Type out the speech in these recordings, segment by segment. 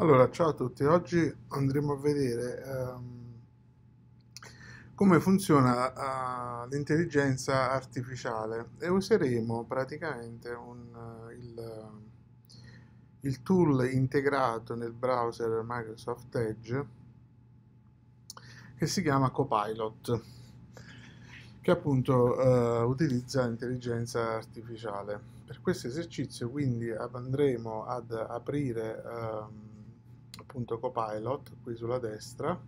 Allora, ciao a tutti, oggi andremo a vedere um, come funziona uh, l'intelligenza artificiale e useremo praticamente un, uh, il, uh, il, tool integrato nel browser Microsoft Edge che si chiama Copilot che appunto eh, utilizza l'intelligenza artificiale. Per questo esercizio quindi andremo ad aprire ehm, appunto Copilot qui sulla destra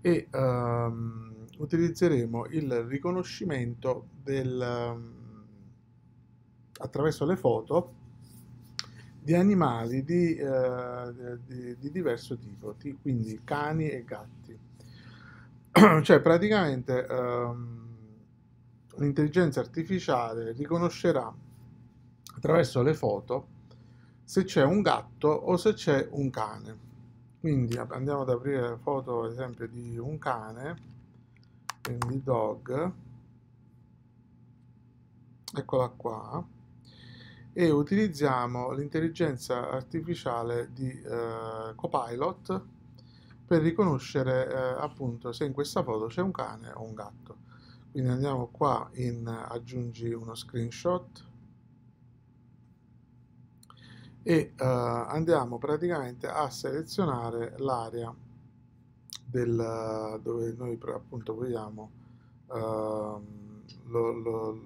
e um, utilizzeremo il riconoscimento del, um, attraverso le foto di animali di, uh, di, di diverso tipo, di, quindi cani e gatti. cioè praticamente um, ehm, l'intelligenza artificiale riconoscerà attraverso le foto se c'è un gatto o se c'è un cane. Quindi andiamo ad aprire la foto, ad esempio, di un cane, quindi dog, eccola qua, e utilizziamo l'intelligenza artificiale di eh, Copilot per riconoscere eh, appunto se in questa foto c'è un cane o un gatto. Quindi andiamo qua in aggiungi uno screenshot, e eh, andiamo praticamente a selezionare l'area dove noi appunto vogliamo eh, lo, lo,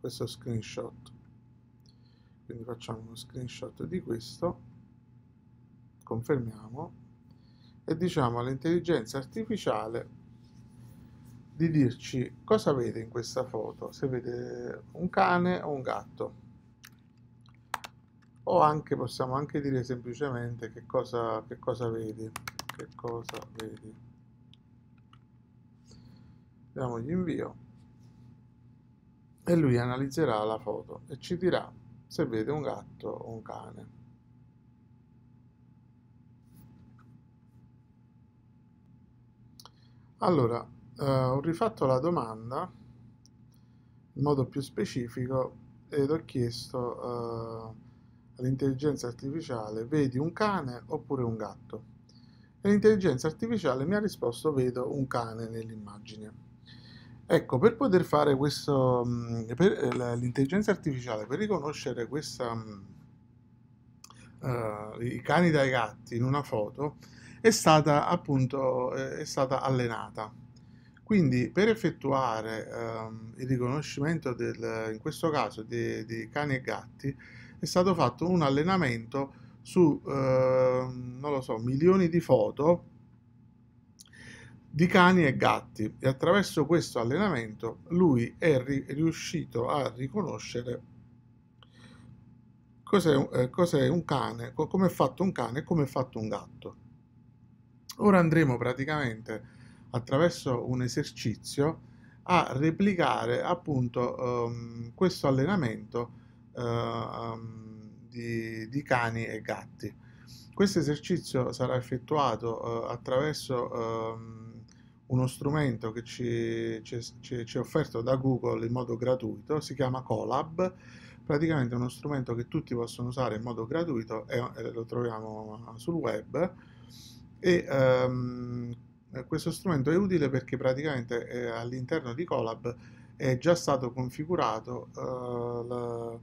questo screenshot quindi facciamo uno screenshot di questo confermiamo e diciamo all'intelligenza artificiale di dirci cosa vede in questa foto se vede un cane o un gatto o anche possiamo anche dire semplicemente che cosa, che cosa vedi che cosa vedi diamogli invio e lui analizzerà la foto e ci dirà se vede un gatto o un cane allora eh, ho rifatto la domanda in modo più specifico ed ho chiesto eh, all'intelligenza artificiale vedi un cane oppure un gatto? E l'intelligenza artificiale mi ha risposto vedo un cane nell'immagine. Ecco, per poter fare questo, mm, eh, l'intelligenza artificiale, per riconoscere questa, uh, i cani dai gatti in una foto, è stata appunto eh, è stata allenata. Quindi per effettuare um, il riconoscimento del, in questo caso di, di cani e gatti è stato fatto un allenamento su, eh, non lo so, milioni di foto di cani e gatti e attraverso questo allenamento lui è ri riuscito a riconoscere cos'è, eh, cos'è un cane, co come è fatto un cane e come è fatto un gatto. Ora andremo praticamente attraverso un esercizio a replicare appunto ehm, questo allenamento eh, ehm, di, di, cani e gatti. Questo esercizio sarà effettuato eh, attraverso ehm, uno strumento che ci, ci, ci, ci, è offerto da Google in modo gratuito, si chiama Colab, praticamente è uno strumento che tutti possono usare in modo gratuito e, e eh, lo troviamo sul web e um, questo strumento è utile perché praticamente eh, all'interno di Colab è già stato configurato eh, la,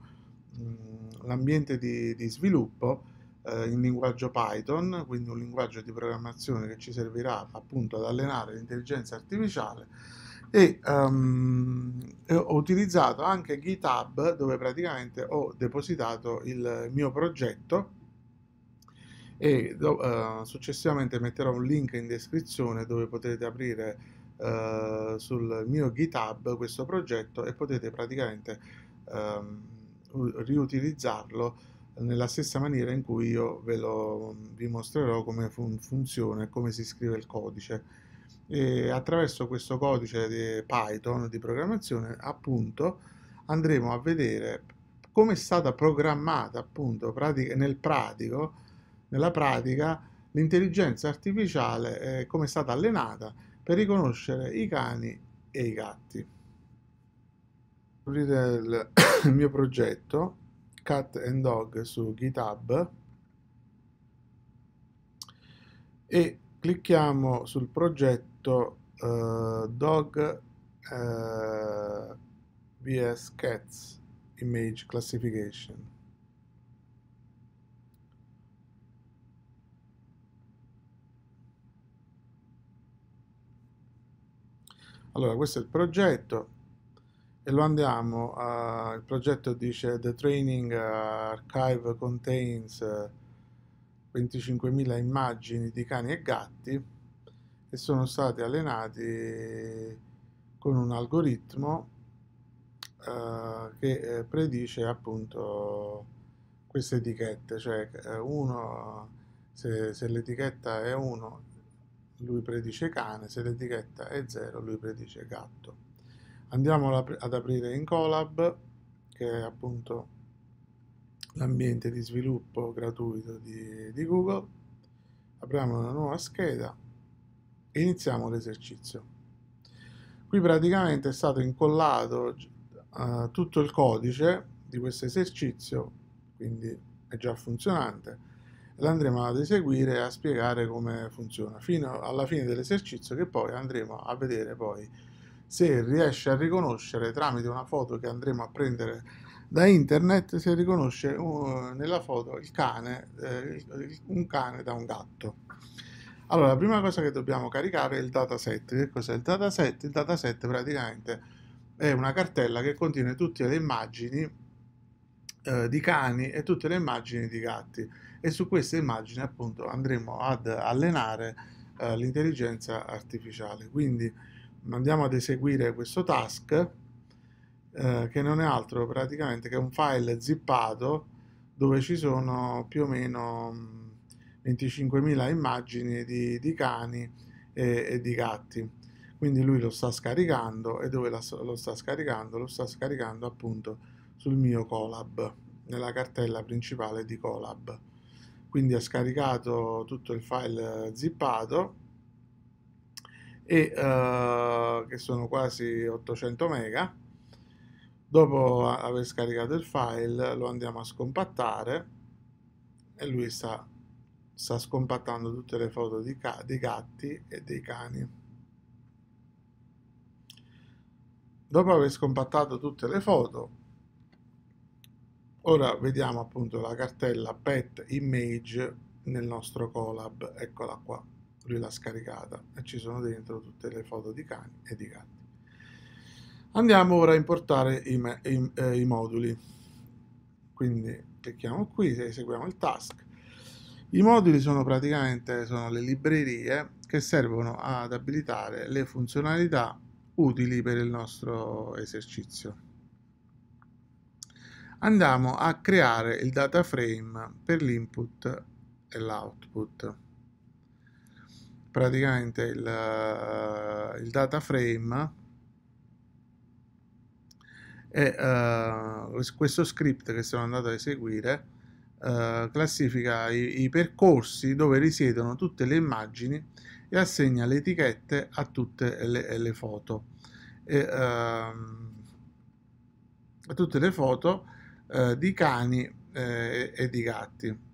l'ambiente di, di sviluppo eh, in linguaggio Python, quindi un linguaggio di programmazione che ci servirà appunto ad allenare l'intelligenza artificiale e um, ho utilizzato anche GitHub dove praticamente ho depositato il mio progetto e uh, successivamente metterò un link in descrizione dove potrete aprire uh, sul mio GitHub questo progetto e potete praticamente um, riutilizzarlo nella stessa maniera in cui io ve lo mm, vi mostrerò come fun funziona e come si scrive il codice. E attraverso questo codice di Python di programmazione, appunto, andremo a vedere come è stata programmata appunto pratica, nel pratico, nella pratica l'intelligenza artificiale, eh, come è stata allenata per riconoscere i cani e i gatti aprire il mio progetto Cat and Dog su GitHub e clicchiamo sul progetto uh, Dog uh, vs Cats Image Classification. Allora, questo è il progetto, e lo andiamo a, eh, il progetto dice the training eh, archive contains 25.000 eh, immagini di cani e gatti e sono stati allenati con un algoritmo eh, che predice appunto queste etichette cioè uno se, se l'etichetta è 1 lui predice cane se l'etichetta è 0 lui predice gatto Andiamo ad aprire in Colab, che è appunto l'ambiente di sviluppo gratuito di, di Google. Apriamo una nuova scheda e iniziamo l'esercizio. Qui praticamente è stato incollato uh, tutto il codice di questo esercizio, quindi è già funzionante. L'andremo ad eseguire e a spiegare come funziona fino alla fine dell'esercizio che poi andremo a vedere poi se riesce a riconoscere tramite una foto che andremo a prendere da internet se riconosce uh, nella foto il cane, eh, un cane da un gatto. Allora, la prima cosa che dobbiamo caricare è il dataset. Che cos'è il dataset? Il dataset praticamente è una cartella che contiene tutte le immagini eh, di cani e tutte le immagini di gatti e su queste immagini appunto andremo ad allenare eh, l'intelligenza artificiale. Quindi andiamo ad eseguire questo task eh, che non è altro praticamente che un file zippato dove ci sono più o meno 25.000 immagini di, di cani e, e, di gatti quindi lui lo sta scaricando e dove la, lo sta scaricando? lo sta scaricando appunto sul mio Colab nella cartella principale di Colab quindi ha scaricato tutto il file zippato e, uh, che sono quasi 800 mega. Dopo aver scaricato il file lo andiamo a scompattare e lui sta, sta scompattando tutte le foto di, ca di gatti e dei cani. Dopo aver scompattato tutte le foto, ora vediamo appunto la cartella pet image nel nostro collab, eccola qua lui la scaricata e ci sono dentro tutte le foto di cani e di gatti. Andiamo ora a importare i, i, eh, i moduli. Quindi clicchiamo qui, eseguiamo il task. I moduli sono praticamente sono le librerie che servono ad abilitare le funzionalità utili per il nostro esercizio. Andiamo a creare il data frame per l'input e l'output praticamente il, eh, il data frame e uh, questo script che sono andato a eseguire uh, classifica i, i percorsi dove risiedono tutte le immagini e assegna le etichette a tutte le, le foto. E, uh, a tutte le foto uh, di cani uh, e di gatti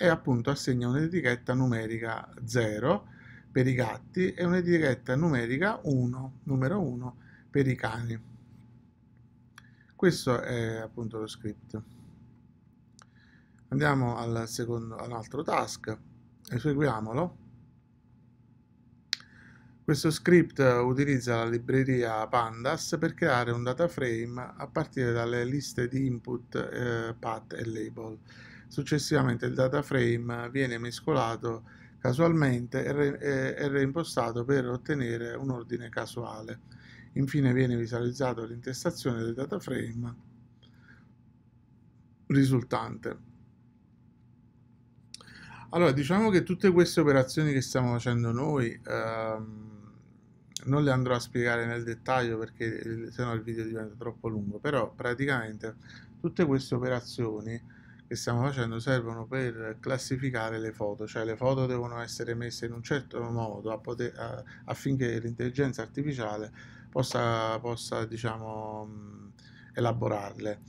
e appunto assegna un'etichetta numerica 0 per i gatti e un'etichetta numerica 1, numero 1 per i cani. Questo è appunto lo script. Andiamo al secondo, all'altro task, eseguiamolo. Questo script utilizza la libreria pandas per creare un data frame a partire dalle liste di input, eh, path e label. Successivamente il data frame viene mescolato casualmente e, re e reimpostato per ottenere un ordine casuale. Infine viene visualizzato l'intestazione del data frame risultante. Allora, diciamo che tutte queste operazioni che stiamo facendo noi ehm, non le andrò a spiegare nel dettaglio perché sennò il video diventa troppo lungo, però praticamente tutte queste operazioni che stiamo facendo servono per classificare le foto, cioè le foto devono essere messe in un certo modo a poter, a, affinché l'intelligenza artificiale possa, possa diciamo, mm, elaborarle.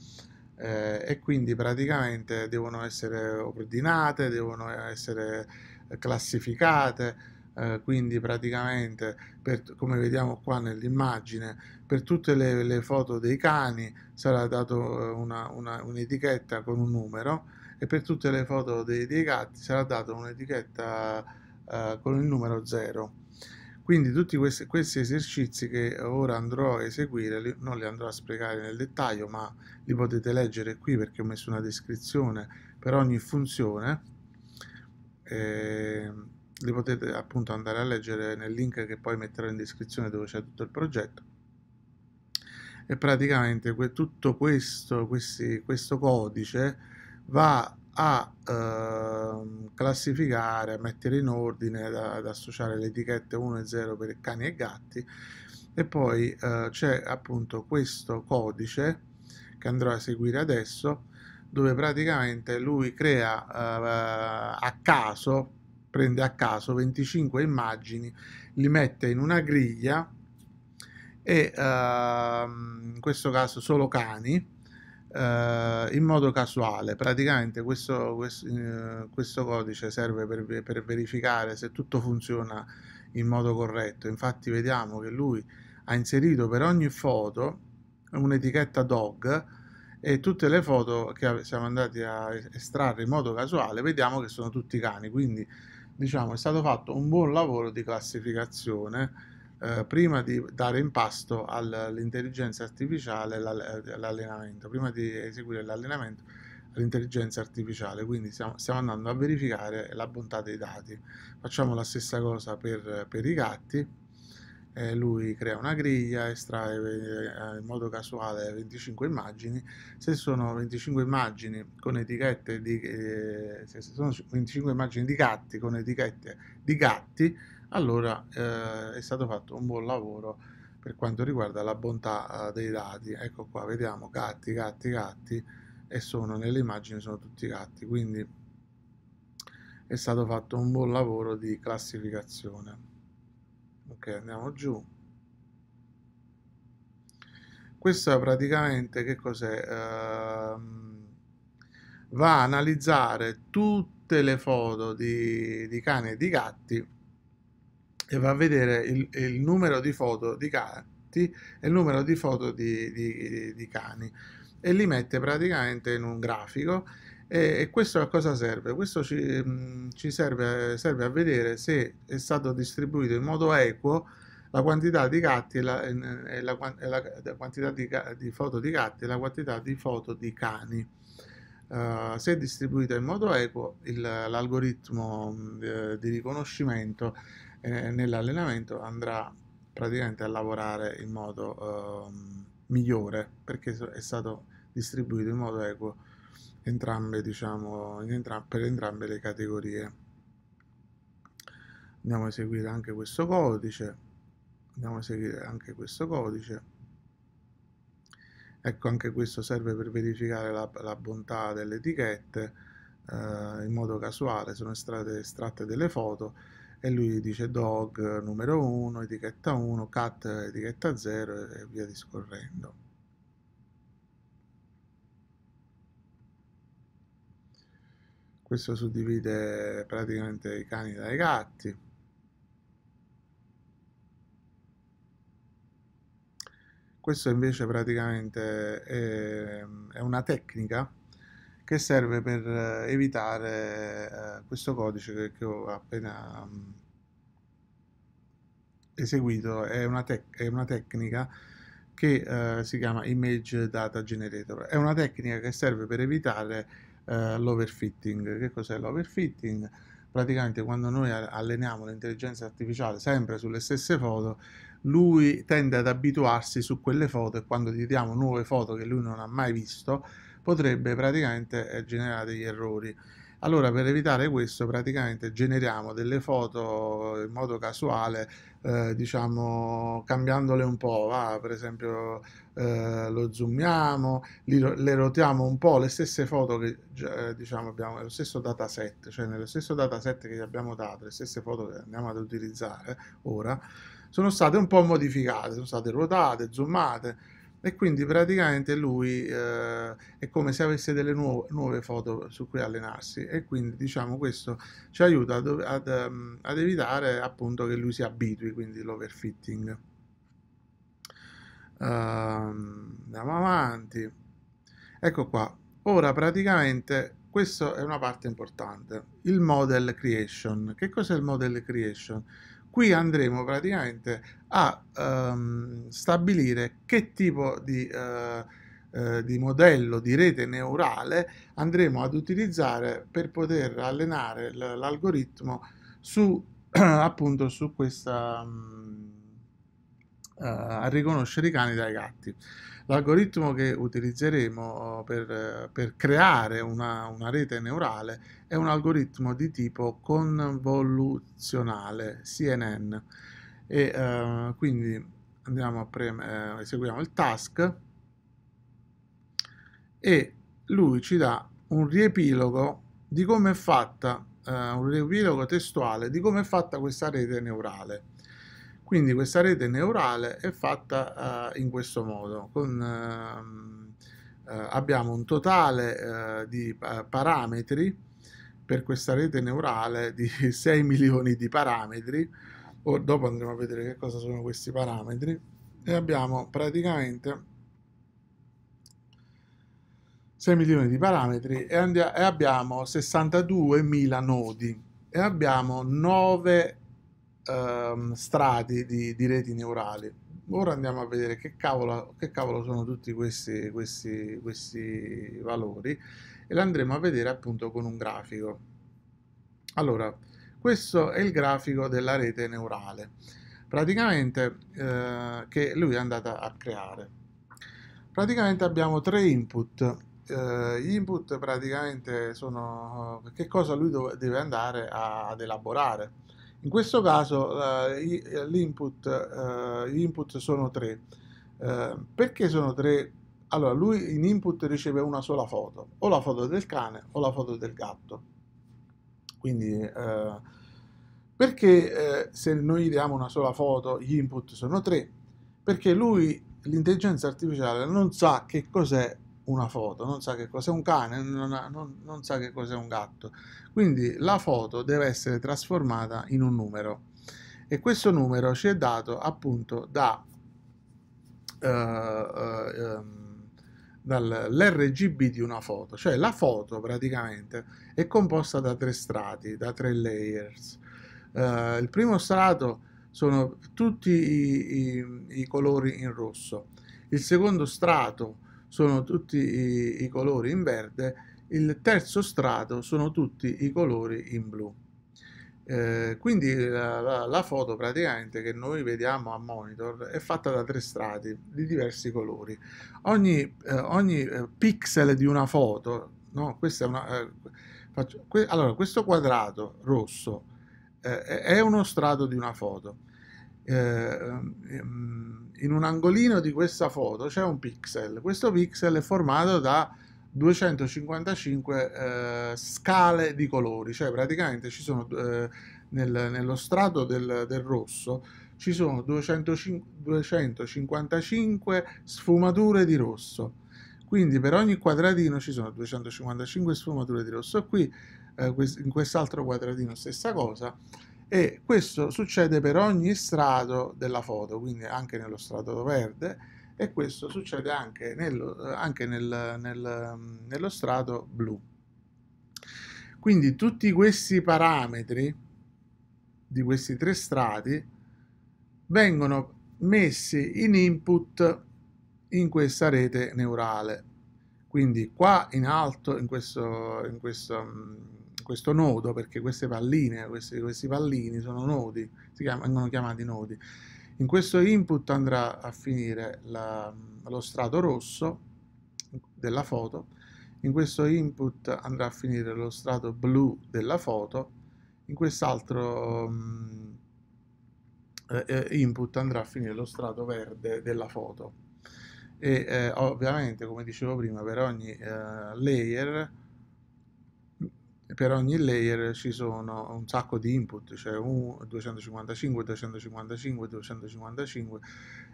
Eh, e quindi praticamente devono essere ordinate, devono essere eh, classificate eh, quindi praticamente per, come vediamo qua nell'immagine per tutte le, le, foto dei cani sarà dato eh, un'etichetta con un numero e per tutte le foto dei, dei gatti sarà data un'etichetta eh, con il numero 0 quindi tutti questi, questi, esercizi che ora andrò a eseguire li, non li andrò a spiegare nel dettaglio ma li potete leggere qui perché ho messo una descrizione per ogni funzione eh, li potete appunto andare a leggere nel link che poi metterò in descrizione dove c'è tutto il progetto e praticamente que tutto questo, questi, questo codice va a eh, classificare, a mettere in ordine, da, ad, associare le etichette 1 e 0 per cani e gatti e poi eh, c'è appunto questo codice che andrò a seguire adesso dove praticamente lui crea eh, a caso prende a caso 25 immagini, li mette in una griglia e uh, in questo caso solo cani uh, in modo casuale. Praticamente questo, questo, uh, questo codice serve per, per, verificare se tutto funziona in modo corretto. Infatti vediamo che lui ha inserito per ogni foto un'etichetta dog e tutte le foto che siamo andati a estrarre in modo casuale vediamo che sono tutti cani quindi diciamo, è stato fatto un buon lavoro di classificazione eh, prima di dare impasto all'intelligenza artificiale eh, l'allenamento, prima di eseguire l'allenamento all'intelligenza artificiale, quindi stiamo, stiamo, andando a verificare la bontà dei dati. Facciamo la stessa cosa per, per i gatti, eh, lui crea una griglia, estrae eh, in modo casuale 25 immagini, se sono 25 immagini con etichette di, eh, se sono 25 immagini di gatti con etichette di gatti, allora eh, è stato fatto un buon lavoro per quanto riguarda la bontà eh, dei dati. Ecco qua, vediamo gatti, gatti, gatti e sono nelle immagini sono tutti gatti, quindi è stato fatto un buon lavoro di classificazione ok andiamo giù questo praticamente che cos'è uh, va a analizzare tutte le foto di, di, cani e di gatti e va a vedere il, il numero di foto di gatti e il numero di foto di, di, di cani e li mette praticamente in un grafico e, e questo a cosa serve? Questo ci, mm, ci serve, serve, a vedere se è stato distribuito in modo equo la quantità di gatti e la, e la, e la, la quantità di, di, foto di gatti e la quantità di foto di cani. Uh, se distribuita in modo equo, l'algoritmo mm, eh, di riconoscimento eh, nell'allenamento andrà praticamente a lavorare in modo uh, migliore perché è stato distribuito in modo equo entrambe, diciamo, entram per entrambe le categorie. Andiamo a eseguire anche questo codice, andiamo a eseguire anche questo codice. Ecco, anche questo serve per verificare la, la bontà delle etichette eh, in modo casuale, sono state estratte delle foto e lui dice dog numero 1, etichetta 1, cat etichetta 0 e via discorrendo. Questo suddivide praticamente i cani dai gatti. Questo invece praticamente è, è una tecnica che serve per evitare eh, questo codice che, che ho appena mh, mm, eseguito. È una, è una tecnica che eh, si chiama Image Data Generator. È una tecnica che serve per evitare eh, l'overfitting. Che cos'è l'overfitting? Praticamente quando noi alleniamo l'intelligenza artificiale sempre sulle stesse foto, lui tende ad abituarsi su quelle foto e quando gli diamo nuove foto che lui non ha mai visto, potrebbe praticamente eh, generare degli errori. Allora per evitare questo praticamente generiamo delle foto eh, in modo casuale, eh, diciamo cambiandole un po', va? per esempio eh, lo zoomiamo, li, le rotiamo un po', le stesse foto che eh, diciamo abbiamo nello stesso dataset, cioè nello stesso dataset che gli abbiamo dato, le stesse foto che andiamo ad utilizzare ora, sono state un po' modificate, sono state ruotate, zoomate e quindi praticamente lui eh, è come se avesse delle nuove, nuove, foto su cui allenarsi e quindi diciamo questo ci aiuta ad, ad, ehm, ad evitare appunto che lui si abitui quindi l'overfitting uh, andiamo avanti ecco qua ora praticamente questa è una parte importante il model creation che cos'è il model creation Qui andremo praticamente a ehm, stabilire che tipo di, eh, eh, di, modello di rete neurale andremo ad utilizzare per poter allenare l'algoritmo su, appunto su questa... Mh, mm, eh, a riconoscere i cani dai gatti. L'algoritmo che utilizzeremo eh, per, per creare una, una, rete neurale è un algoritmo di tipo convoluzionale, CNN. E, eh, quindi andiamo a premere, eh, eseguiamo il task e lui ci dà un riepilogo di come è fatta, eh, un riepilogo testuale di come è fatta questa rete neurale. Quindi questa rete neurale è fatta eh, in questo modo, con, ehm, eh, abbiamo un totale eh, di parametri per questa rete neurale di 6 milioni di parametri, o dopo andremo a vedere che cosa sono questi parametri, e abbiamo praticamente 6 milioni di parametri e, abbiamo 62.000 nodi e abbiamo 9 ehm, strati di, di, reti neurali. Ora andiamo a vedere che cavolo, che cavolo sono tutti questi, questi, questi valori e l'andremo a vedere appunto con un grafico. Allora, questo è il grafico della rete neurale, praticamente eh, che lui è andato a creare. Praticamente abbiamo tre input eh, gli input praticamente sono che cosa lui deve andare ad elaborare. In questo caso uh, l'input, uh, gli input sono tre. Uh, perché sono tre? Allora, lui in input riceve una sola foto, o la foto del cane o la foto del gatto. Quindi, perché se noi gli diamo una sola foto, gli input sono tre? Perché lui, l'intelligenza artificiale, non sa che cos'è una foto, non sa che cos'è un cane, non, ha, non, non sa che cos'è un gatto. Quindi la foto deve essere trasformata in un numero e questo numero ci è dato appunto da, uh, eh, uh, eh, um, ehm, dall'RGB di una foto, cioè la foto praticamente è composta da tre strati, da tre layers. Uh, il primo strato sono tutti i, i, i colori in rosso, il secondo strato è sono tutti i, i colori in verde, il terzo strato sono tutti i colori in blu. Eh, quindi la, la, la, foto praticamente che noi vediamo a monitor è fatta da tre strati di diversi colori. Ogni, eh, ogni eh, pixel di una foto, no? Questa è una, eh, faccio, que allora questo quadrato rosso eh, è uno strato di una foto. Eh, ehm, in un angolino di questa foto c'è un pixel. Questo pixel è formato da 255 eh, scale di colori, cioè praticamente ci sono eh, nel, nello strato del, del, rosso ci sono 205, 255 sfumature di rosso. Quindi per ogni quadratino ci sono 255 sfumature di rosso. Qui eh, in quest'altro quadratino stessa cosa e questo succede per ogni strato della foto, quindi anche nello strato verde e questo succede anche, nello, anche nel, nel, nello strato blu. Quindi tutti questi parametri di questi tre strati vengono messi in input in questa rete neurale. Quindi qua in alto, in questo, in questo questo nodo, perché queste palline, questi, questi pallini sono nodi, si chiamano, vengono chiamati nodi. In questo input andrà a finire la, lo strato rosso della foto, in questo input andrà a finire lo strato blu della foto, in quest'altro um, input andrà a finire lo strato verde della foto. E eh, ovviamente, come dicevo prima, per ogni eh, layer per ogni layer ci sono un sacco di input, cioè un 255, 255, 255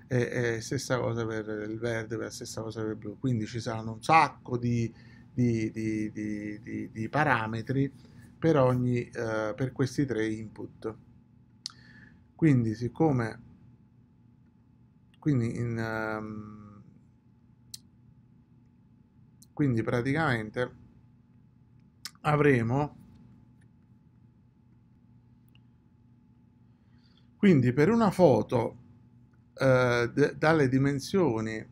e, e, stessa cosa per il verde, per stessa cosa per il blu. Quindi ci saranno un sacco di, di, di, di parametri per, ogni, eh, per questi tre input. Quindi siccome quindi in, um, quindi praticamente avremo quindi per una foto eh, dalle dimensioni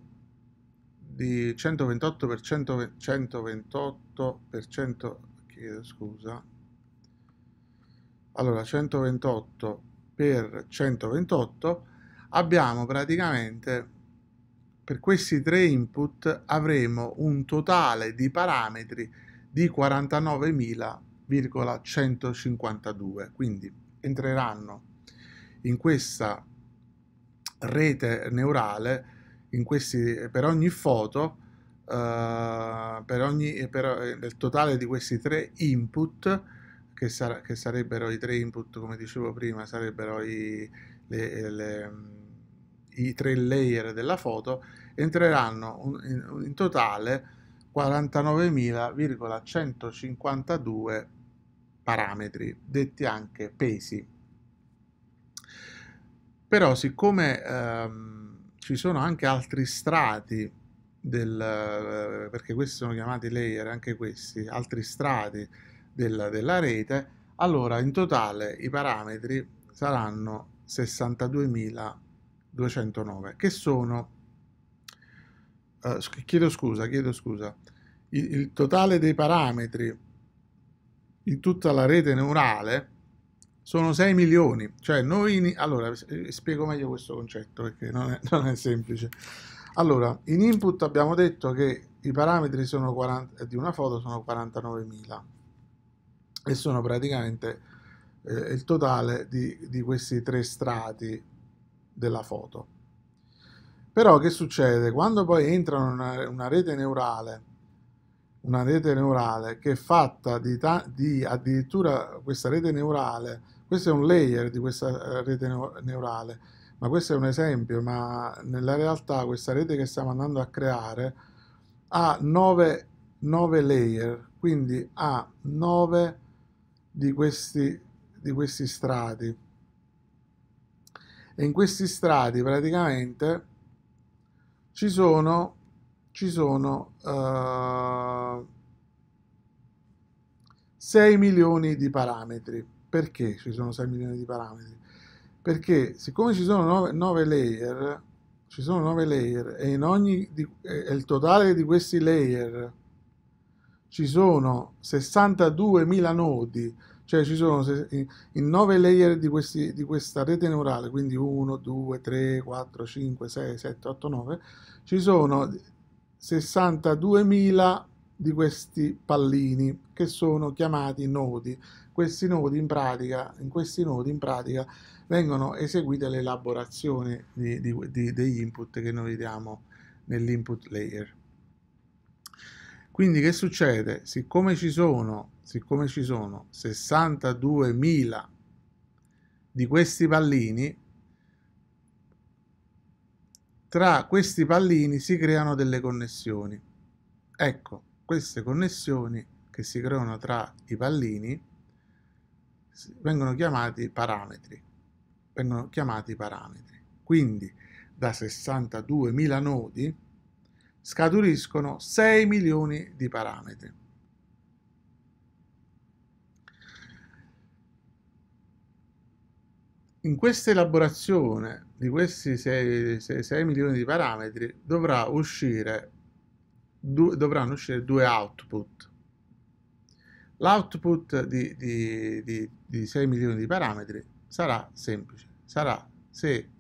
di 128 per 128 x chiedo scusa allora 128 x 128 abbiamo praticamente per questi tre input avremo un totale di parametri di 49.152, quindi entreranno in questa rete neurale, in questi, per ogni foto, eh, per ogni, per, nel eh, totale di questi tre input, che, sar che, sarebbero i tre input, come dicevo prima, sarebbero i, le, le, i tre layer della foto, entreranno un, in, in, totale 49.152 parametri, detti anche pesi. Però siccome ehm, ci sono anche altri strati, del, eh, perché questi sono chiamati layer, anche questi, altri strati del, della rete, allora in totale i parametri saranno 62.209, che sono eh, chiedo scusa, chiedo scusa, il, il totale dei parametri in tutta la rete neurale sono 6 milioni. Cioè noi, in, allora, eh, spiego meglio questo concetto perché non è, non è, semplice. Allora, in input abbiamo detto che i parametri 40, eh, di una foto sono 49.000 e sono praticamente eh, il totale di, di questi tre strati della foto. Però che succede? Quando poi entrano una, una rete neurale, una rete neurale che è fatta di, di, addirittura questa rete neurale, questo è un layer di questa eh, rete neurale, ma questo è un esempio, ma nella realtà questa rete che stiamo andando a creare ha 9, 9 layer, quindi ha 9 di questi, di questi strati. E in questi strati praticamente ci sono, ci sono uh, eh, 6 milioni di parametri. Perché ci sono 6 milioni di parametri? Perché siccome ci sono 9, 9 layer, ci sono 9 layer e in ogni, di, eh, il totale di questi layer ci sono 62.000 nodi, cioè ci sono in 9 layer di, questi, di, questa rete neurale, quindi 1, 2, 3, 4, 5, 6, 7, 8, 9, ci sono 62.000 di questi pallini che sono chiamati nodi. Questi nodi in pratica, in questi nodi in pratica vengono eseguite le elaborazioni di, di, degli input che noi diamo nell'input layer. Quindi che succede? Siccome ci sono siccome ci sono 62.000 di questi pallini, tra questi pallini si creano delle connessioni. Ecco, queste connessioni che si creano tra i pallini vengono chiamati parametri. Vengono chiamati parametri. Quindi da 62.000 nodi scaturiscono 6 milioni di parametri. in questa elaborazione di questi 6, 6, 6, milioni di parametri dovrà uscire, du, dovranno uscire due output. L'output di, di, di, di 6 milioni di parametri sarà semplice, sarà se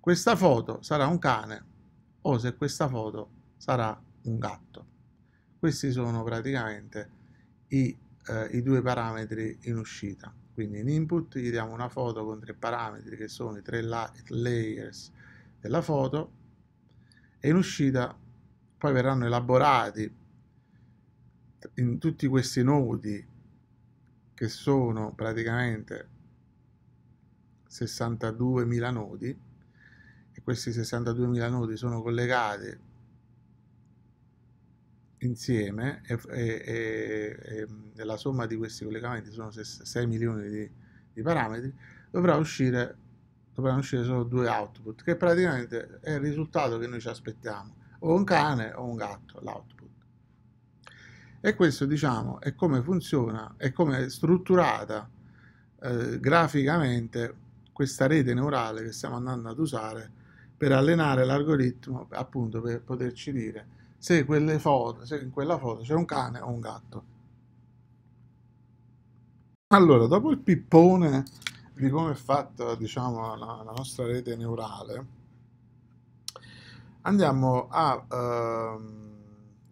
questa foto sarà un cane o se questa foto sarà un gatto. Questi sono praticamente i, eh, i due parametri in uscita. Quindi in input gli diamo una foto con tre parametri che sono i tre layers della foto e in uscita poi verranno elaborati in tutti questi nodi che sono praticamente 62.000 nodi e questi 62.000 nodi sono collegati insieme e, e, e, mm, la somma di questi collegamenti sono 6 milioni di, di parametri, dovrà uscire, dovranno uscire solo due output, che praticamente è il risultato che noi ci aspettiamo, o un cane o un gatto, l'output. E questo, diciamo, è come funziona, è come è strutturata eh, graficamente questa rete neurale che stiamo andando ad usare per allenare l'algoritmo, appunto per poterci dire se, foto, se in quella foto c'è un cane o un gatto. Allora, dopo il pippone di come è fatta diciamo, la, la, nostra rete neurale, andiamo a ehm,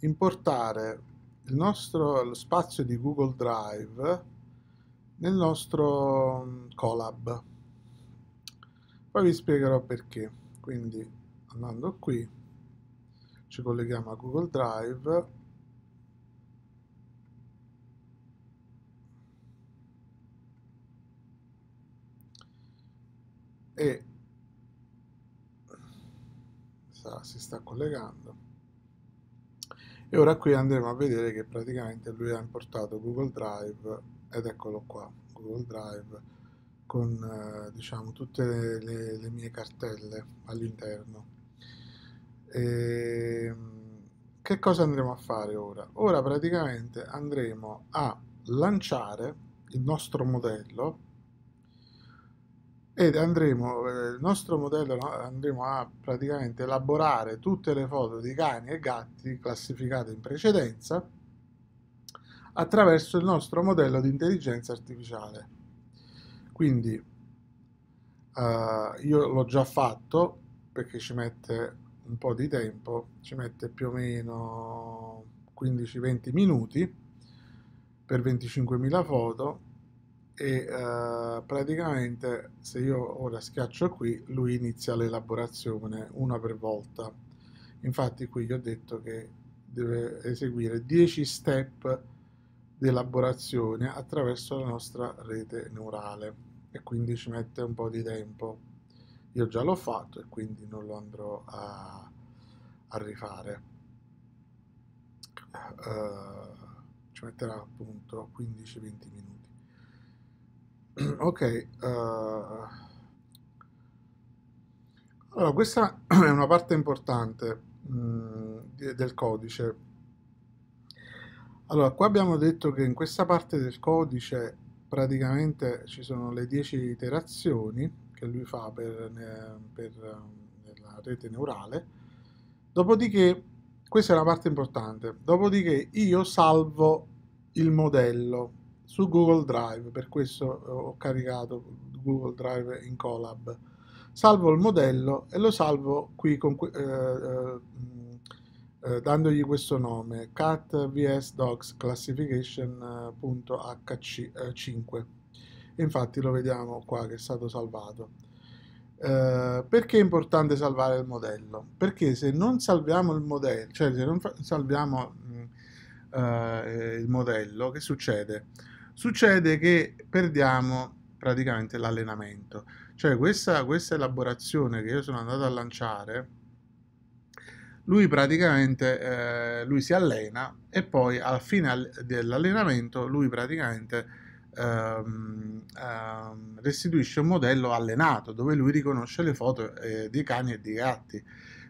importare il nostro spazio di Google Drive nel nostro mm, Colab. Poi vi spiegherò perché. Quindi andando qui ci colleghiamo a Google Drive e si sta collegando e ora qui andremo a vedere che praticamente lui ha importato Google Drive ed eccolo qua Google Drive con eh, diciamo tutte le, le mie cartelle all'interno e ehm, che cosa andremo a fare ora? Ora praticamente andremo a lanciare il nostro modello ed andremo, eh, il nostro modello andremo a praticamente elaborare tutte le foto di cani e gatti classificate in precedenza attraverso il nostro modello di intelligenza artificiale. Quindi eh, io l'ho già fatto perché ci mette un po' di tempo, ci mette più o meno 15-20 minuti per 25.000 foto e eh, praticamente se io ora schiaccio qui lui inizia l'elaborazione una per volta infatti qui gli ho detto che deve eseguire 10 step di elaborazione attraverso la nostra rete neurale e quindi ci mette un po' di tempo io già l'ho fatto e quindi non lo andrò a, a rifare uh, ci metterà appunto 15-20 minuti ok uh, allora questa è una parte importante mh, mm, del codice allora, qua abbiamo detto che in questa parte del codice praticamente ci sono le 10 iterazioni che lui fa per, per ehm, la rete neurale. Dopodiché, questa è la parte importante, dopodiché io salvo il modello su Google Drive, per questo eh, ho caricato Google Drive in Colab. Salvo il modello e lo salvo qui con, eh, eh, mm, eh, dandogli questo nome, cat vs docs classification.hc5. Eh, infatti lo vediamo qua che è stato salvato. Eh, perché è importante salvare il modello? Perché se non salviamo il modello, cioè se non salviamo mh, mm, eh, il modello, che succede? Succede che perdiamo praticamente l'allenamento. Cioè questa, questa elaborazione che io sono andato a lanciare, lui praticamente eh, lui si allena e poi alla fine dell'allenamento lui praticamente ehm, ehm, restituisce un modello allenato dove lui riconosce le foto eh, di cani e di gatti.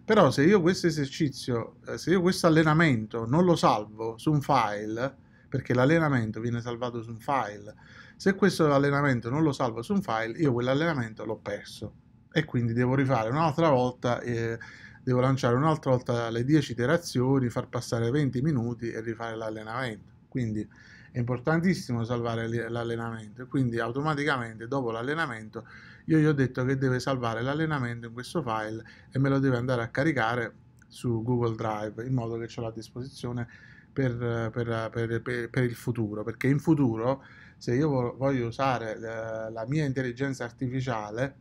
Però se io questo esercizio, eh, se io questo allenamento non lo salvo su un file, perché l'allenamento viene salvato su un file, se questo allenamento non lo salvo su un file, io quell'allenamento l'ho perso e quindi devo rifare un'altra volta. Eh, devo lanciare un'altra volta le 10 iterazioni, far passare 20 minuti e rifare l'allenamento. Quindi è importantissimo salvare l'allenamento. Quindi automaticamente dopo l'allenamento io gli ho detto che deve salvare l'allenamento in questo file e me lo deve andare a caricare su Google Drive in modo che ce l'ho a disposizione per, per, per, per, il futuro. Perché in futuro se io voglio usare eh, la mia intelligenza artificiale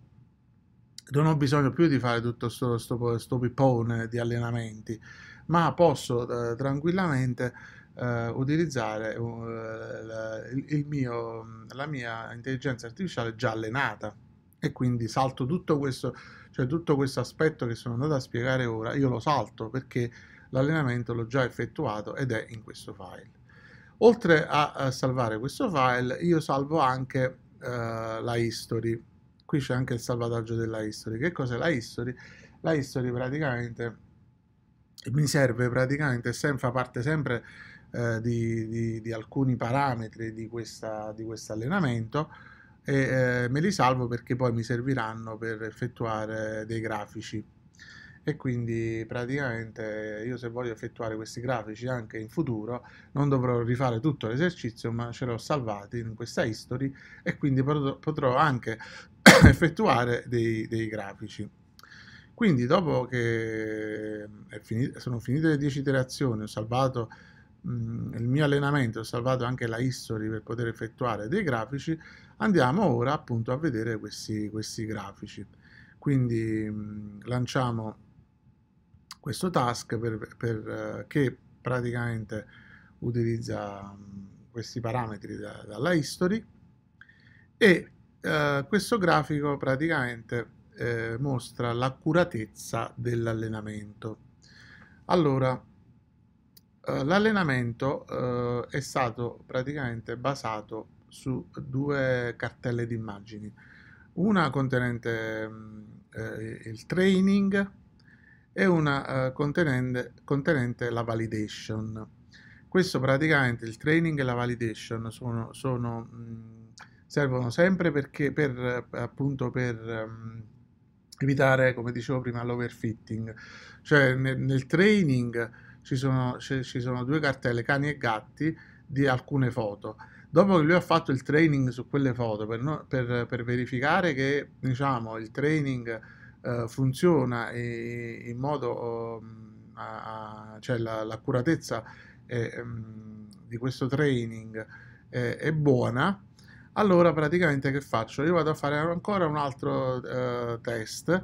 non ho bisogno più di fare tutto questo pippone di allenamenti ma posso eh, tranquillamente eh, utilizzare eh, il, il mio, la mia intelligenza artificiale già allenata e quindi salto tutto questo, cioè tutto questo aspetto che sono andato a spiegare ora, io lo salto perché l'allenamento l'ho già effettuato ed è in questo file. Oltre a, a salvare questo file, io salvo anche eh, la history. Qui c'è anche il salvataggio della history. Che cos'è la history? La history praticamente mi serve praticamente sempre, fa parte sempre eh, di, di, di, alcuni parametri di, questo allenamento e eh, me li salvo perché poi mi serviranno per effettuare dei grafici e quindi praticamente io se voglio effettuare questi grafici anche in futuro non dovrò rifare tutto l'esercizio ma ce l'ho salvati in questa history e quindi potrò anche effettuare dei, dei grafici quindi dopo che finito, sono finite le 10 iterazioni ho salvato mh, il mio allenamento, ho salvato anche la history per poter effettuare dei grafici, andiamo ora appunto a vedere questi, questi grafici. Quindi lanciamo questo task per, per, eh, che praticamente utilizza questi parametri da, dalla history e uh, questo grafico praticamente eh, mostra l'accuratezza dell'allenamento. Allora, eh, l'allenamento uh, è stato praticamente basato su due cartelle di immagini, una contenente um, il training e una uh, contenente, contenente, la validation. Questo praticamente il training e la validation sono, sono, mm, servono sempre perché, per, appunto per mm, evitare, come dicevo prima, l'overfitting. Cioè nel, nel training ci sono, ci sono due cartelle cani e gatti di alcune foto dopo che lui ha fatto il training su quelle foto per, no, per, per verificare che diciamo, il training eh, funziona e, in modo um, a, a, cioè l'accuratezza la, mm, di questo training eh, è buona allora praticamente che faccio? Io vado a fare ancora un altro eh, test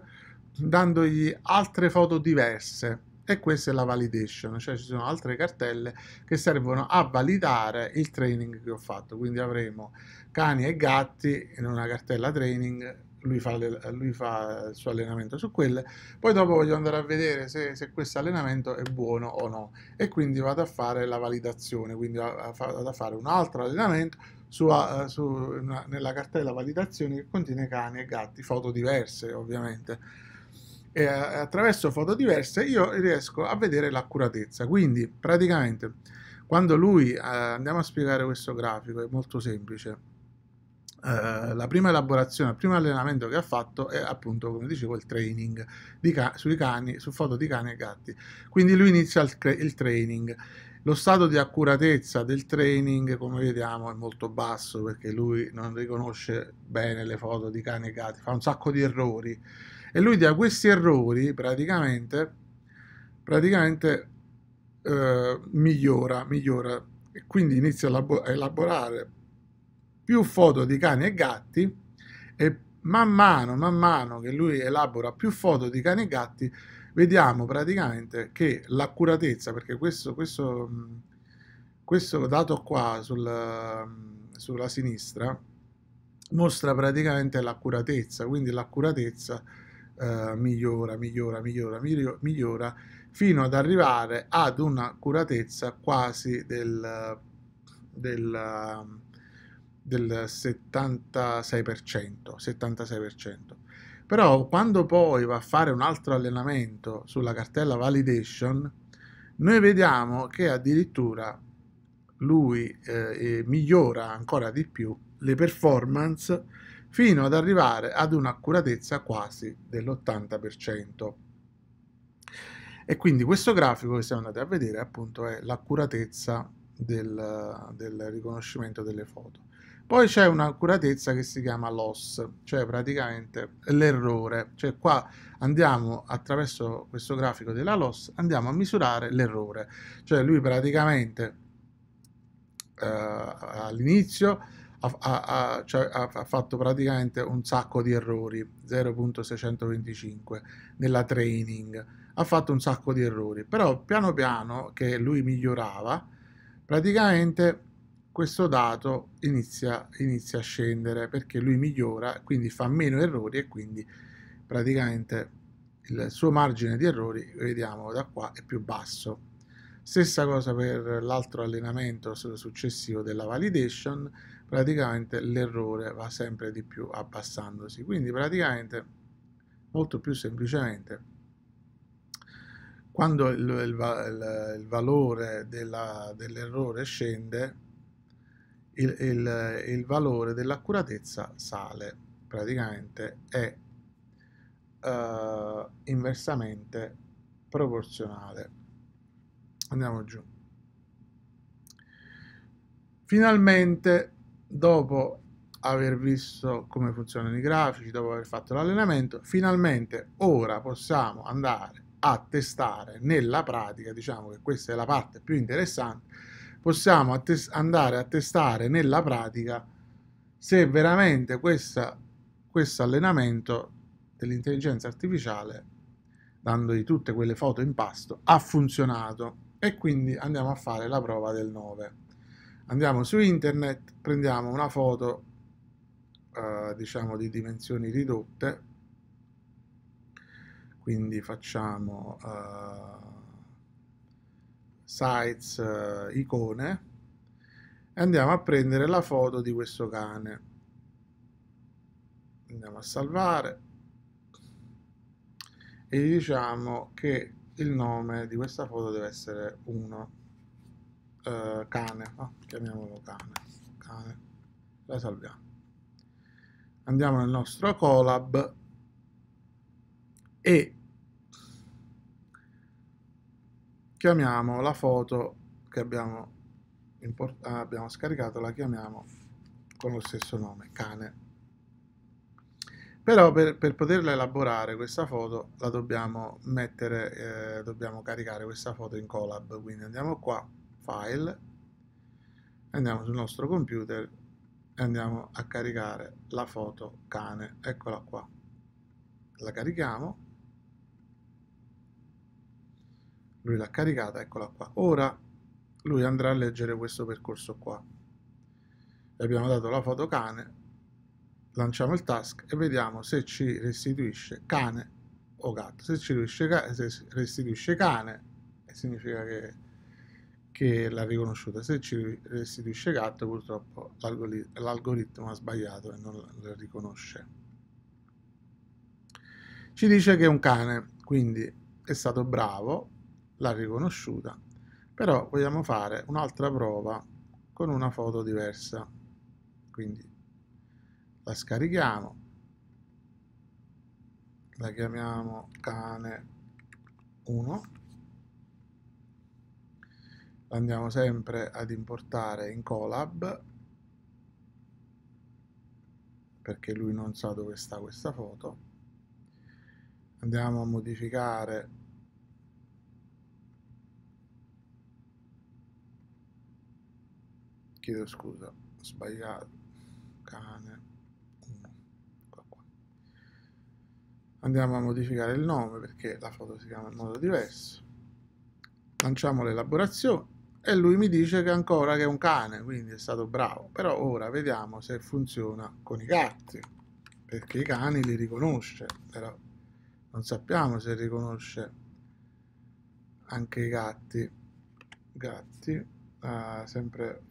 dandogli altre foto diverse e questa è la validation, cioè ci sono altre cartelle che servono a validare il training che ho fatto, quindi avremo cani e gatti in una cartella training, lui fa, lui fa il suo allenamento su quelle, poi dopo voglio andare a vedere se, se questo allenamento è buono o no e quindi vado a fare la validazione, quindi vado a fare un altro allenamento su, eh, su, nella cartella validazione che contiene cani e gatti, foto diverse ovviamente e attraverso foto diverse io riesco a vedere l'accuratezza. Quindi praticamente quando lui, eh, andiamo a spiegare questo grafico, è molto semplice, eh, la prima elaborazione, il primo allenamento che ha fatto è appunto, come dicevo, il training ca sui cani, su foto di cani e gatti. Quindi lui inizia il, il training. Lo stato di accuratezza del training, come vediamo, è molto basso perché lui non riconosce bene le foto di cani e gatti, fa un sacco di errori. E lui da questi errori praticamente, praticamente eh, migliora, migliora e quindi inizia a elaborare più foto di cani e gatti e man mano, man mano che lui elabora più foto di cani e gatti, vediamo praticamente che l'accuratezza, perché questo, questo, mm, questo dato qua sul, mm, sulla sinistra mostra praticamente l'accuratezza, quindi l'accuratezza eh, migliora, migliora, migliora, migliora, fino ad arrivare ad una curatezza quasi del, del, del 76%, 76%. Però quando poi va a fare un altro allenamento sulla cartella validation, noi vediamo che addirittura lui eh, migliora ancora di più le performance fino ad arrivare ad un'accuratezza quasi dell'80%. E quindi questo grafico che siamo andati a vedere appunto è l'accuratezza del, del riconoscimento delle foto. Poi c'è un'accuratezza che si chiama loss, cioè praticamente l'errore. Cioè qua andiamo attraverso questo grafico della loss, andiamo a misurare l'errore. Cioè lui praticamente eh, all'inizio ha, ha, cioè, ha, fatto praticamente un sacco di errori, 0.625 nella training, ha fatto un sacco di errori, però piano piano che lui migliorava, praticamente questo dato inizia, inizia a scendere perché lui migliora, quindi fa meno errori e quindi praticamente il suo margine di errori, vediamo da qua, è più basso. Stessa cosa per l'altro allenamento successivo della validation, praticamente l'errore va sempre di più abbassandosi. Quindi praticamente, molto più semplicemente, quando il, il, il, il valore dell'errore dell scende, il, valore dell'accuratezza sale, praticamente è uh, inversamente proporzionale. Andiamo giù. Finalmente dopo aver visto come funzionano i grafici, dopo aver fatto l'allenamento, finalmente ora possiamo andare a testare nella pratica, diciamo che questa è la parte più interessante, possiamo andare a testare nella pratica se veramente questo allenamento dell'intelligenza artificiale, dandogli tutte quelle foto in pasto, ha funzionato e quindi andiamo a fare la prova del 9. Andiamo su internet, prendiamo una foto eh, diciamo di dimensioni ridotte, quindi facciamo eh, sites, eh, icone, e andiamo a prendere la foto di questo cane. Andiamo a salvare e gli diciamo che il nome di questa foto deve essere 1 eh, cane, ah, chiamiamolo cane, cane, la salviamo. Andiamo nel nostro collab e chiamiamo la foto che abbiamo, ah, abbiamo scaricato, la chiamiamo con lo stesso nome, cane. Però per, per poterla elaborare questa foto la dobbiamo mettere, eh, dobbiamo caricare questa foto in collab, quindi andiamo qua File, andiamo sul nostro computer e andiamo a caricare la foto cane, eccola qua. La carichiamo, lui l'ha caricata, eccola qua. Ora lui andrà a leggere questo percorso qua. Gli abbiamo dato la foto cane, lanciamo il task e vediamo se ci restituisce cane o gatto. Se ci restituisce, restituisce cane, significa che che l'ha riconosciuta. Se ci restituisce gatto, purtroppo l'algoritmo ha sbagliato e non la riconosce. Ci dice che è un cane, quindi è stato bravo, l'ha riconosciuta, però vogliamo fare un'altra prova con una foto diversa. Quindi la scarichiamo, la chiamiamo cane 1 andiamo sempre ad importare in Colab perché lui non sa dove sta questa foto andiamo a modificare chiedo scusa ho sbagliato cane andiamo a modificare il nome perché la foto si chiama in modo diverso lanciamo l'elaborazione e lui mi dice che ancora che è un cane, quindi è stato bravo. Però ora vediamo se funziona con i gatti, perché i cani li riconosce, però non sappiamo se riconosce anche i gatti. Gatti, uh, sempre,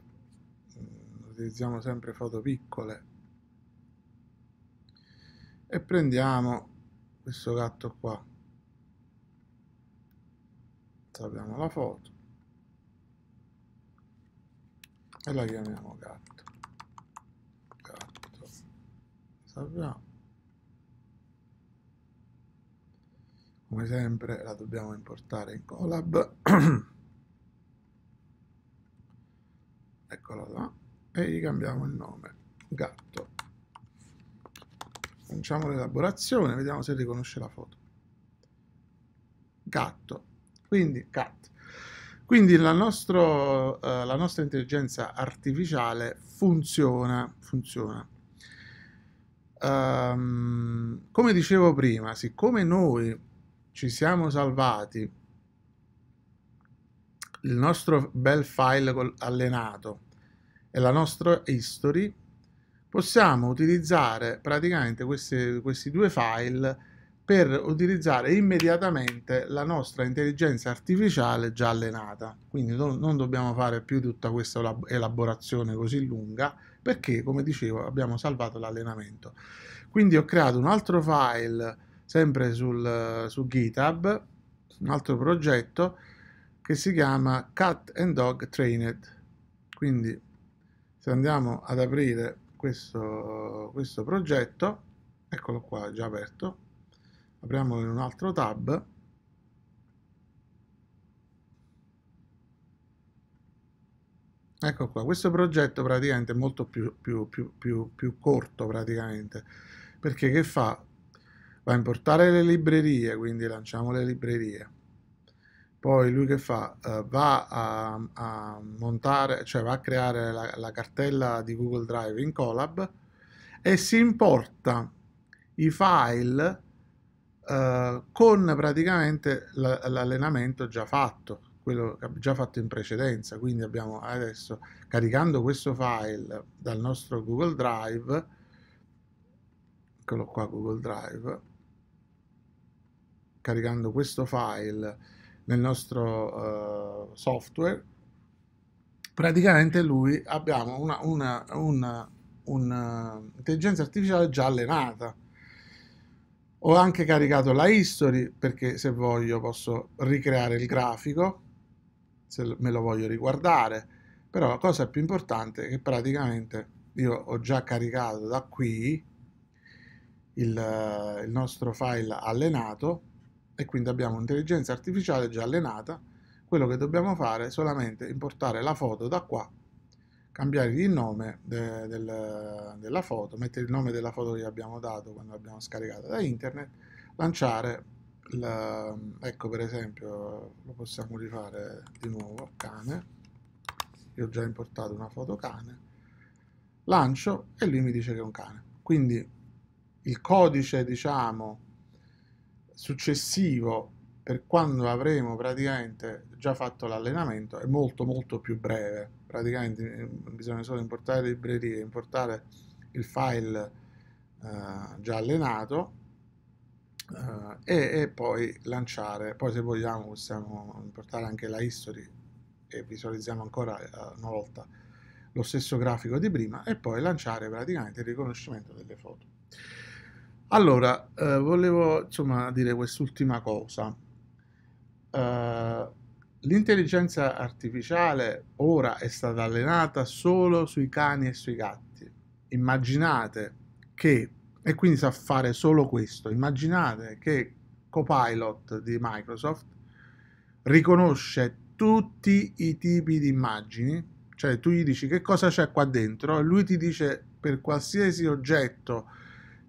mm, utilizziamo sempre foto piccole. E prendiamo questo gatto qua. Salviamo la foto e la chiamiamo gatto gatto salviamo come sempre la dobbiamo importare in colab eccola là e gli cambiamo il nome gatto cominciamo l'elaborazione vediamo se riconosce la foto gatto quindi cat quindi la, nostro, eh, la nostra intelligenza artificiale funziona. funziona. Um, come dicevo prima, siccome noi ci siamo salvati il nostro bel file allenato e la nostra history, possiamo utilizzare praticamente questi, questi due file per utilizzare immediatamente la nostra intelligenza artificiale già allenata. Quindi non, non dobbiamo fare più tutta questa elaborazione così lunga perché, come dicevo, abbiamo salvato l'allenamento. Quindi ho creato un altro file sempre sul, su GitHub, un altro progetto che si chiama Cat and Dog Trained. Quindi se andiamo ad aprire questo, questo progetto, eccolo qua, già aperto, apriamo in un altro tab ecco qua questo progetto praticamente è molto più, più, più, più corto praticamente perché che fa? va a importare le librerie quindi lanciamo le librerie poi lui che fa? Eh, va a, a, montare, cioè va a creare la, la, cartella di Google Drive in Colab e si importa i file eh, con praticamente l'allenamento già fatto, quello già fatto in precedenza. Quindi abbiamo adesso, caricando questo file dal nostro Google Drive, eccolo qua Google Drive, caricando questo file nel nostro uh, software, praticamente lui abbiamo una, una, una un'intelligenza artificiale già allenata ho anche caricato la history perché se voglio posso ricreare il grafico, se me lo voglio riguardare. Però la cosa più importante è che praticamente io ho già caricato da qui il, il nostro file allenato e quindi abbiamo un'intelligenza artificiale già allenata. Quello che dobbiamo fare è solamente importare la foto da qua cambiare il nome de, del, della foto, mettere il nome della foto che abbiamo dato quando l'abbiamo scaricata da internet, lanciare, la, ecco per esempio lo possiamo rifare di nuovo, cane, io ho già importato una foto cane, lancio e lui mi dice che è un cane. Quindi il codice, diciamo, successivo per quando avremo praticamente già fatto l'allenamento è molto molto più breve praticamente eh, bisogna solo importare le librerie, importare il file eh, già allenato eh, e, e, poi lanciare, poi se vogliamo possiamo importare anche la history e visualizziamo ancora eh, una volta lo stesso grafico di prima e poi lanciare praticamente il riconoscimento delle foto. Allora, eh, volevo insomma dire quest'ultima cosa. Uh, l'intelligenza artificiale ora è stata allenata solo sui cani e sui gatti. Immaginate che, e quindi sa fare solo questo, immaginate che Copilot di Microsoft riconosce tutti i tipi di immagini, cioè tu gli dici che cosa c'è qua dentro e lui ti dice per qualsiasi oggetto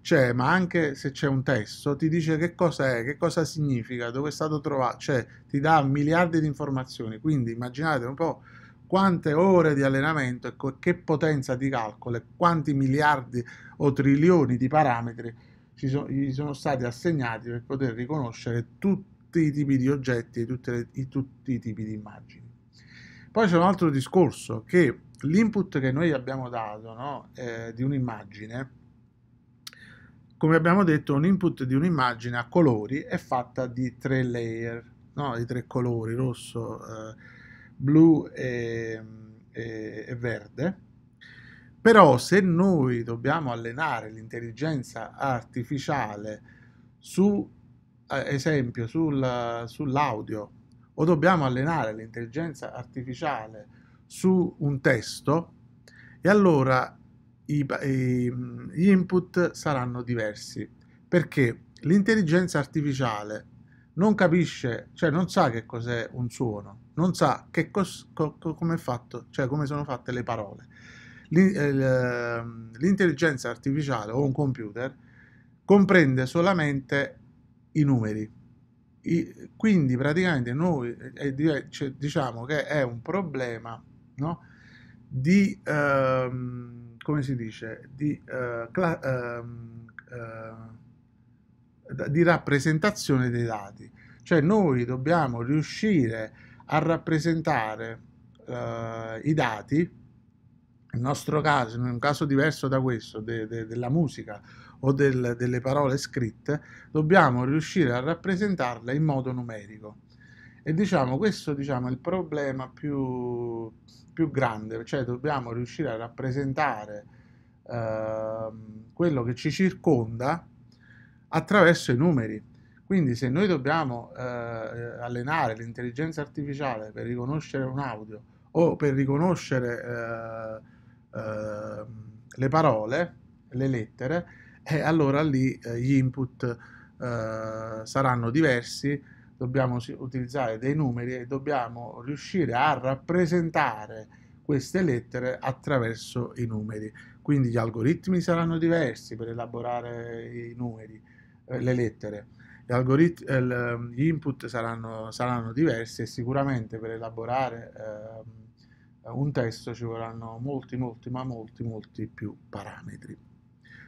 c'è, cioè, ma anche se c'è un testo, ti dice che cosa è, che cosa significa, dove è stato trovato, cioè ti dà miliardi di informazioni. Quindi immaginate un po' quante ore di allenamento e che potenza di calcolo e quanti miliardi o trilioni di parametri ci sono, gli sono stati assegnati per poter riconoscere tutti i tipi di oggetti e le, i, tutti i tipi di immagini. Poi c'è un altro discorso che l'input che noi abbiamo dato no, eh, di un'immagine come abbiamo detto un input di un'immagine a colori è fatta di tre layer, no? di tre colori, rosso, eh, blu e, e, e verde. Però se noi dobbiamo allenare l'intelligenza artificiale su eh, esempio sul, sull'audio o dobbiamo allenare l'intelligenza artificiale su un testo e allora i, i, gli input saranno diversi perché l'intelligenza artificiale non capisce, cioè non sa che cos'è un suono, non sa che cos, co, co, come, fatto, cioè come sono fatte le parole. Eh, ehm, l'intelligenza artificiale o un computer comprende solamente i numeri. I, quindi praticamente noi eh, è, cioè, diciamo che è un problema no? di ehm, come si dice, di, eh, ehm, eh, di rappresentazione dei dati. Cioè noi dobbiamo riuscire a rappresentare uh, i dati, nel nostro caso, in un caso diverso da questo, de, de, della musica o del, delle parole scritte, dobbiamo riuscire a rappresentarle in modo numerico. E diciamo, questo diciamo, è il problema più, più, grande, cioè dobbiamo riuscire a rappresentare eh, quello che ci circonda attraverso i numeri. Quindi se noi dobbiamo eh, allenare l'intelligenza artificiale per riconoscere un audio o per riconoscere eh, ehm, le parole, le lettere, eh, allora lì eh, gli input eh, saranno diversi dobbiamo utilizzare dei numeri e dobbiamo riuscire a rappresentare queste lettere attraverso i numeri. Quindi gli algoritmi saranno diversi per elaborare i numeri, eh, le lettere. Eh, gli input saranno, saranno, diversi e sicuramente per elaborare eh, un testo ci vorranno molti, molti, ma molti, molti più parametri.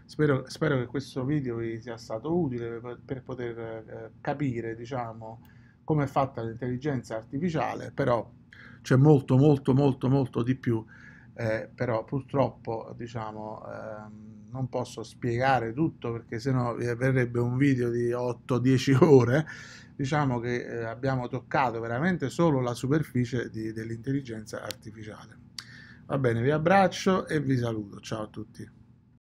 Spero, spero, che questo video vi sia stato utile per, poter eh, capire diciamo, come è fatta l'intelligenza artificiale, però c'è molto molto molto molto di più, eh, però purtroppo diciamo, eh, non posso spiegare tutto perché sennò verrebbe un video di 8-10 ore, diciamo che eh, abbiamo toccato veramente solo la superficie dell'intelligenza artificiale. Va bene, vi abbraccio e vi saluto, ciao a tutti.